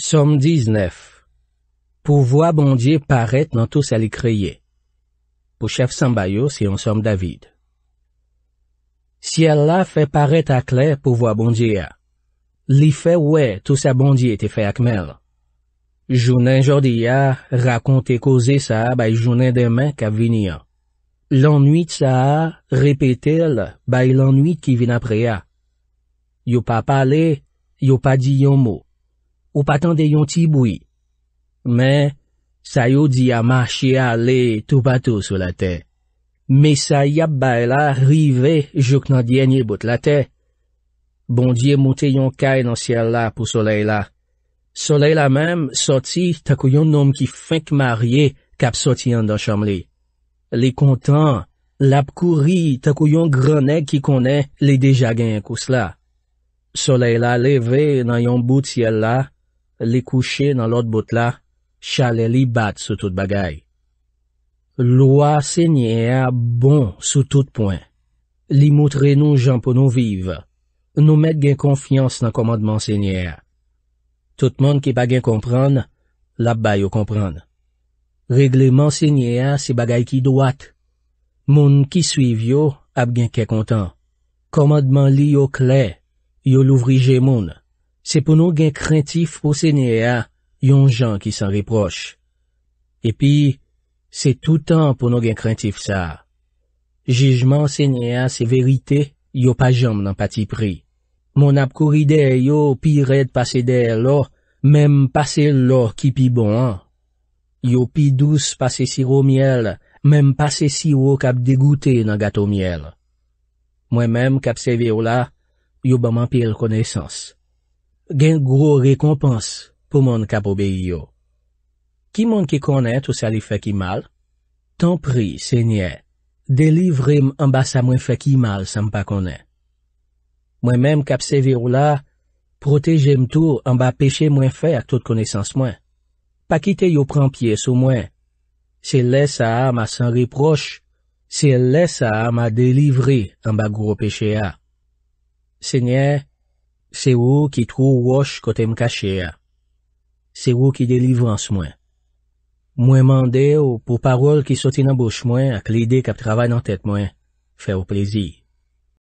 Somme 19 Pou vwa bondye paret nan tou sa li kreye. Pou chef Sambaio si yon somme David. Si Allah fè paret akle pou vwa bondye ya. Li fè wè tou sa bondye te fè akmel. Jounen jordi ya, rakonte koze sa, bay jounen demen ka vini ya. Lan nwit sa, repete l, bay lan nwit ki vin apre ya. Yo pa pale, yo pa di yon mou. Ou patan de yon ti boui. Men, sa yo di a machi a le tou patou sou la te. Men sa yap bay la rive jok nan di enye bout la te. Bondye mouten yon kay nan siel la pou soley la. Soley la menm, soti takoyon nom ki fink marye kap soti yon dan cham li. Li kontan, lap kouri takoyon gronek ki konen li deja gen yon kous la. Soley la leve nan yon bout siel la. Li kouche nan lot bot la, chale li bat sou tout bagay. Lwa sènyè a bon sou tout poin. Li moutre nou jan pou nou vive. Nou met gen konfians nan komadman sènyè a. Tout moun ki pa gen kompran, la ba yo kompran. Regleman sènyè a se bagay ki doat. Moun ki suiv yo ap gen ke kontan. Komadman li yo kle, yo louvrije moun. Se pou nou gen krentif pou se ne a, yon jan ki san riproche. Epi, se toutan pou nou gen krentif sa. Jejman se ne a se verite, yo pa jom nan pati pri. Mon ap koride yo pi red pase de lor, mem pase lor ki pi bon an. Yo pi douz pase si ro miel, mem pase si wok ap degoute nan gato miel. Mwen mem kap se ve o la, yo banman pi el konesans. gen gro rekompans pou moun kapo beyo. Ki moun ki konen tou sa li feki mal, tan pri, senye, delivre m an ba sa mwen feki mal sa m pa konen. Mwen menm kapse virou la, proteje m tou an ba peche mwen fe ak tout konesans mwen. Pa kite yo pran piye sou mwen. Se lè sa a ma san riproche, se lè sa a ma delivre an ba gro peche a. Senye, Se ou ki tro wosh kote m kache a. Se ou ki delivrans mwen. Mwen mande ou pou parol ki soti nan bouch mwen ak lide kap travay nan tet mwen. Fè ou plezi.